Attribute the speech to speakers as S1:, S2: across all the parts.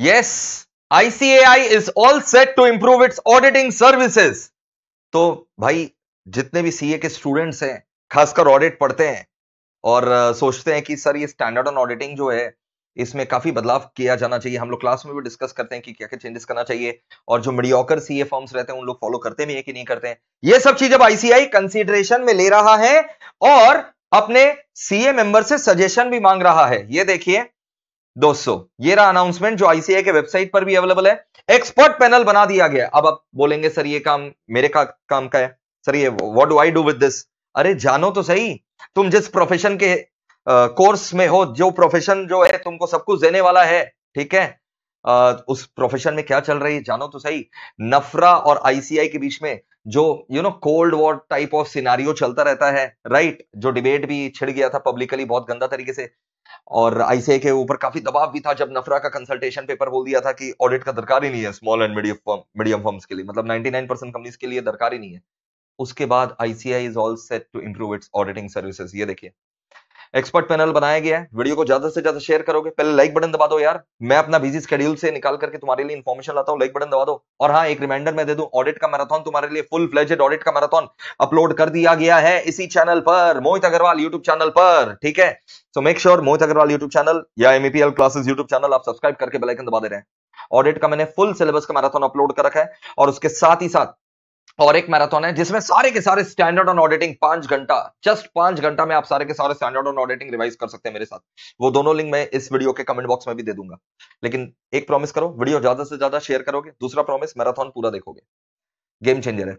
S1: Yes ICAI is all set to improve its auditing services तो भाई जितने भी सीए के स्टूडेंट्स हैं खासकर ऑडिट पढ़ते हैं और सोचते हैं कि सर ये स्टैंडर्ड ऑन ऑडिटिंग जो है इसमें काफी बदलाव किया जाना चाहिए हम लोग क्लास में भी डिस्कस करते हैं कि क्या क्या चेंजेस करना चाहिए और जो मीडियोकर सीए फॉर्म्स रहते हैं उन लोग फॉलो करते भी हैं कि नहीं करते हैं ये सब चीज अब आईसीआई कंसिडरेशन में ले रहा है और अपने सीए मेंबर से सजेशन भी मांग रहा है ये देखिए 200 ये रहा अनाउंसमेंट जो आईसीए के वेबसाइट पर भी अवेलेबल है एक्सपर्ट पैनल बना दिया गया अब आप बोलेंगे सर ये काम मेरे का काम का है सर ये what do I do with this अरे जानो तो सही तुम जिस प्रोफेशन के कोर्स uh, में हो जो प्रोफेशन जो है तुमको सब कुछ देने वाला है ठीक है उस प्रोफेशन में क्या चल रही है जानो तो सही नफरा और आईसीआई के बीच में जो you know cold war type of scenario चलता रहता है राइट जो डिबेट भी छिड़ गया था पब्लिकली बहुत गंदा तरीके से और आईसीआई के ऊपर काफी दबाव भी था जब नफरा का कंसल्टेशन पेपर बोल दिया था कि ऑडिट का दरकार ही नहीं है small and medium form medium firms के लिए मतलब 99 परसेंट कंपनीज के लिए दरकार ही नहीं है उसके बाद ICAI is all set to improve its auditing services ये देखिए एक्सपर्ट पैनल बनाया गया है वीडियो को ज्यादा से ज्यादा शेयर करोगे पहले लाइक बटन दबा दो यार मैं अपना बिजी स्केड्यूल से निकाल करके तुम्हारे लिए इन्फॉर्मेशन लाता हूँ लाइक बटन दबा दो और हाँ एक रिमाइंडर मैं दे दू ऑडिट का मैराथन तुम्हारे लिए फुल फ्लेजेड ऑडिट का मैराथन अपलोड कर दिया गया है इसी चैनल पर मोहित अग्रवाल यूट्यूब चैनल पर ठीक है so make sure Mohit Agarwal YouTube channel या एमपीएल क्लासेस यूट्यूब चैनल आप सब्सक्राइब करके बेलाइकन दबा दे रहे हैं ऑडिट का मैंने फुल सिलेबस का मैराथन अपलोड कर रखा है और उसके साथ ही साथ और एक मैराथन है जिसमें सारे के सारे स्टैंडर्ड ऑन ऑडिटिंग पांच घंटा जस्ट पांच घंटा में आप सारे के सारे स्टैंडर्ड ऑन ऑडिटिंग रिवाइज कर सकते हैं मेरे साथ वो दोनों लिंक मैं इस वीडियो के कमेंट बॉक्स में भी दे दूंगा लेकिन एक प्रॉमिस करो वीडियो ज्यादा से ज्यादा शेयर करोगे दूसरा प्रॉमिस मैराथन पूरा देखोगे गेम चेंजर है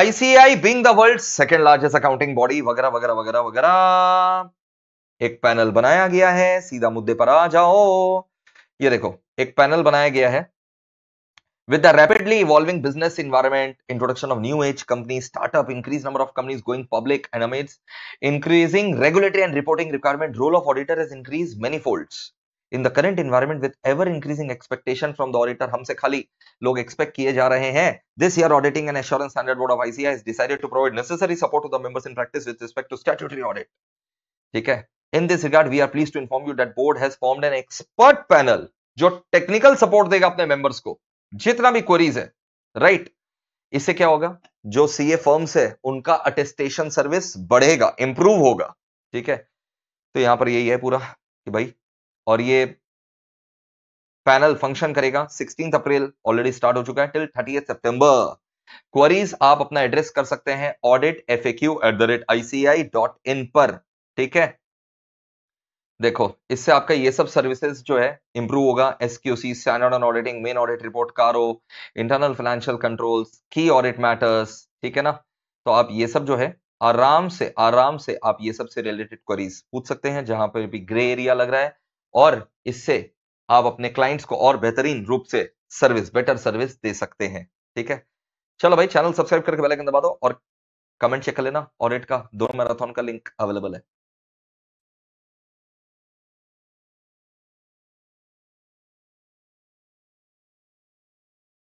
S1: ICAI being the world second largest accounting body वगैरह वगैरह वगैरह वगैरह एक पैनल बनाया गया है सीधा मुद्दे पर आ जाओ ये देखो एक पैनल बनाया गया है With the rapidly evolving business environment, introduction of new age companies, startup, increased number of companies going public, and amidst increasing regulatory and reporting requirement, role of auditor has increased many folds. In the current environment, with ever increasing expectation from the auditor, हमसे खाली लोग expect किए जा रहे हैं. This year, Auditing and Assurance Standard Board of ICI has decided to provide necessary support to the members in practice with respect to statutory audit. ठीक है. In this regard, we are pleased to inform you that board has formed an expert panel जो technical support देगा अपने members को. जितना भी queries है right इससे क्या होगा जो सीए फर्म्स है उनका अटेस्टेशन सर्विस बढ़ेगा इंप्रूव होगा ठीक है तो यहां पर यही है पूरा कि भाई और ये पैनल फंक्शन करेगा सिक्सटीन अप्रैल ऑलरेडी स्टार्ट हो चुका है टिल थर्टी सितंबर क्वेरीज आप अपना एड्रेस कर सकते हैं audit F A at the rate ICAI dot in पर ठीक है देखो इससे आपका ये सब सर्विसेज जो है इंप्रूव होगा SQC standard on auditing main audit report CARO internal financial controls की ऑडिट मैटर्स ठीक है ना तो आप ये सब जो है आराम से आराम से आप ये सब से रिलेटेड क्वेरीज पूछ सकते हैं जहां पर भी ग्रे एरिया लग रहा है और इससे आप अपने क्लाइंट्स को और बेहतरीन रूप से सर्विस बेटर सर्विस दे सकते हैं ठीक है चलो भाई चैनल सब्सक्राइब करके बेल आइकन दबा दो और कमेंट चेक कर लेना ऑडिट का दोनों मैराथन का लिंक अवेलेबल है